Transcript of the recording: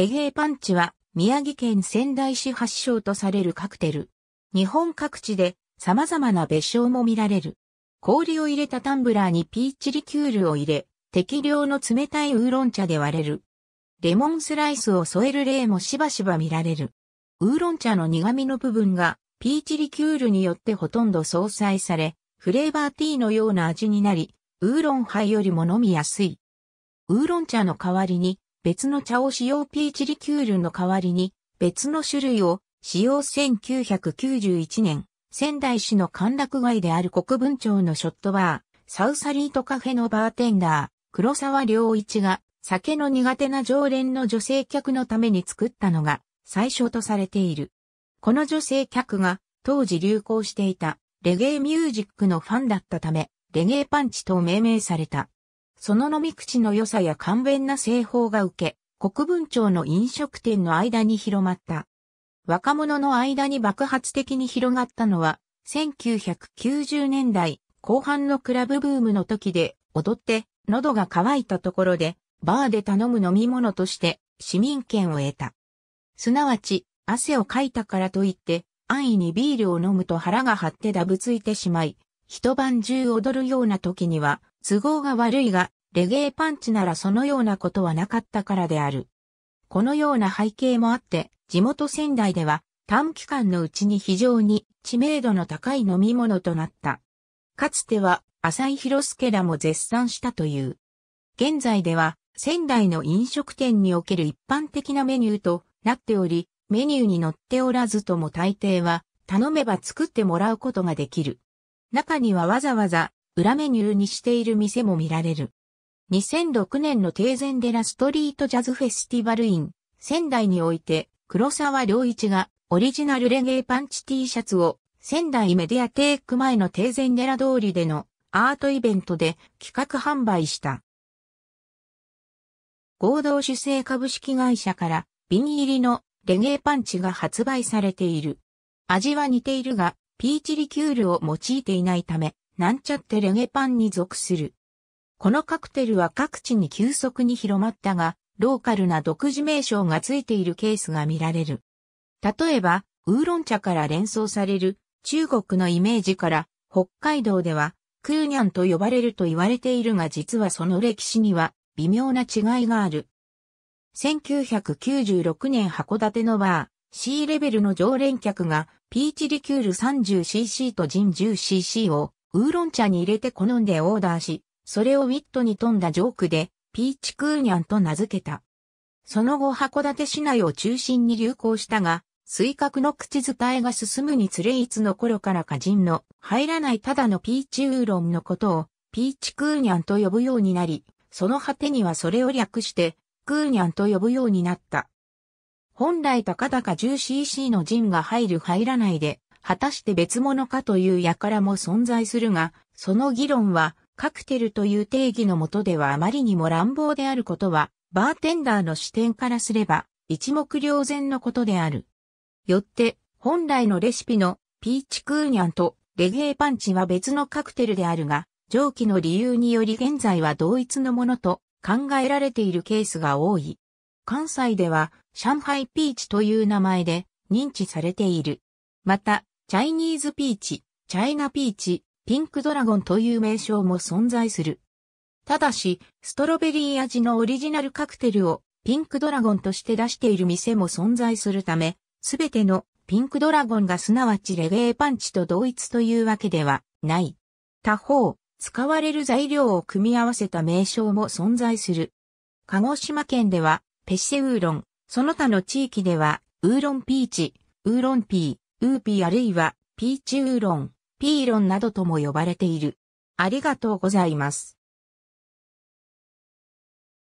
レゲエパンチは宮城県仙台市発祥とされるカクテル。日本各地で様々な別称も見られる。氷を入れたタンブラーにピーチリキュールを入れ、適量の冷たいウーロン茶で割れる。レモンスライスを添える例もしばしば見られる。ウーロン茶の苦味の部分がピーチリキュールによってほとんど相殺され、フレーバーティーのような味になり、ウーロンハイよりも飲みやすい。ウーロン茶の代わりに別の茶を使用ピーチリキュールの代わりに、別の種類を使用1991年、仙台市の歓楽街である国分町のショットバー、サウサリートカフェのバーテンダー、黒沢良一が、酒の苦手な常連の女性客のために作ったのが、最初とされている。この女性客が、当時流行していた、レゲエミュージックのファンだったため、レゲエパンチと命名された。その飲み口の良さや簡便な製法が受け、国分町の飲食店の間に広まった。若者の間に爆発的に広がったのは、1990年代後半のクラブブームの時で、踊って喉が渇いたところで、バーで頼む飲み物として市民権を得た。すなわち、汗をかいたからといって、安易にビールを飲むと腹が張ってダブついてしまい、一晩中踊るような時には、都合が悪いが、レゲエパンチならそのようなことはなかったからである。このような背景もあって、地元仙台では短期間のうちに非常に知名度の高い飲み物となった。かつては浅井博介らも絶賛したという。現在では仙台の飲食店における一般的なメニューとなっており、メニューに載っておらずとも大抵は頼めば作ってもらうことができる。中にはわざわざ裏メニューにしている店も見られる。2006年のゼンデラストリートジャズフェスティバルイン、仙台において、黒沢良一がオリジナルレゲエパンチ T シャツを仙台メディアテーク前のゼンデラ通りでのアートイベントで企画販売した。合同主製株式会社から瓶入りのレゲエパンチが発売されている。味は似ているが、ピーチリキュールを用いていないため、なんちゃってレゲパンに属する。このカクテルは各地に急速に広まったが、ローカルな独自名称がついているケースが見られる。例えば、ウーロン茶から連想される中国のイメージから北海道ではクーニャンと呼ばれると言われているが実はその歴史には微妙な違いがある。1996年函館のバー、C レベルの常連客がピーチリキュール 30cc とジン 10cc をウーロン茶に入れて好んでオーダーし、それをウィットに富んだジョークで、ピーチクーニャンと名付けた。その後函館市内を中心に流行したが、水角の口伝えが進むにつれいつの頃からジ人の入らないただのピーチウーロンのことをピーチクーニャンと呼ぶようになり、その果てにはそれを略してクーニャンと呼ぶようになった。本来高々 10cc のジンが入る入らないで果たして別物かという輩も存在するが、その議論は、カクテルという定義のもとではあまりにも乱暴であることは、バーテンダーの視点からすれば、一目瞭然のことである。よって、本来のレシピのピーチクーニャンとレゲエパンチは別のカクテルであるが、上記の理由により現在は同一のものと考えられているケースが多い。関西では、上海ピーチという名前で認知されている。また、チャイニーズピーチ、チャイナピーチ、ピンクドラゴンという名称も存在する。ただし、ストロベリー味のオリジナルカクテルをピンクドラゴンとして出している店も存在するため、すべてのピンクドラゴンがすなわちレゲエパンチと同一というわけではない。他方、使われる材料を組み合わせた名称も存在する。鹿児島県では、ペシセウーロン、その他の地域では、ウーロンピーチ、ウーロンピー、ウーピーあるいはピーチウーロン、ピーロンなどとも呼ばれている。ありがとうございます。